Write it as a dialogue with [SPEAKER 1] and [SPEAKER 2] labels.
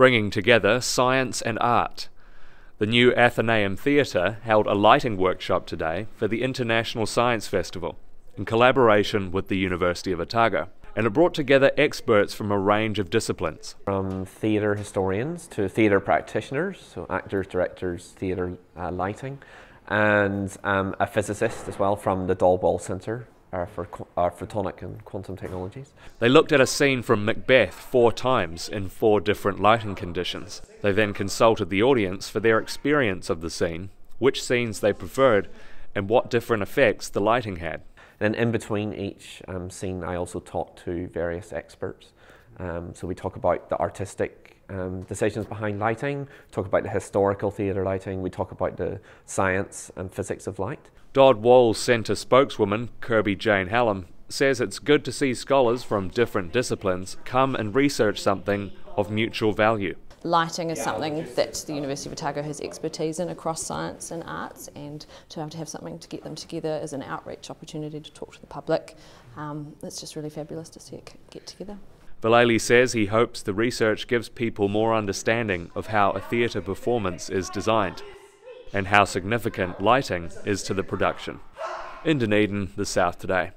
[SPEAKER 1] bringing together science and art. The new Athenaeum Theatre held a lighting workshop today for the International Science Festival in collaboration with the University of Otago and it brought together experts from a range of disciplines. From theatre
[SPEAKER 2] historians to theatre practitioners, so actors, directors, theatre uh, lighting, and um, a physicist as well from the Dahlball Centre are uh, for are uh, photonic
[SPEAKER 1] and quantum technologies. They looked at a scene from Macbeth four times in four different lighting conditions. They then consulted the audience for their experience of the scene, which scenes they preferred, and what different effects the lighting had. And in between each um,
[SPEAKER 2] scene, I also talked to various experts um, so we talk about the artistic um, decisions behind lighting, talk about the historical theatre lighting, we talk about the science and physics of light.
[SPEAKER 1] Dodd Wall's Centre spokeswoman, Kirby Jane Hallam, says it's good to see scholars from different disciplines come and research something of mutual value.
[SPEAKER 3] Lighting is something that the University of Otago has expertise in across science and arts, and to have to have something to get them together is an outreach opportunity to talk to the public. Um, it's just really fabulous to see it get together.
[SPEAKER 1] Villele says he hopes the research gives people more understanding of how a theatre performance is designed and how significant lighting is to the production. In Dunedin, The South Today.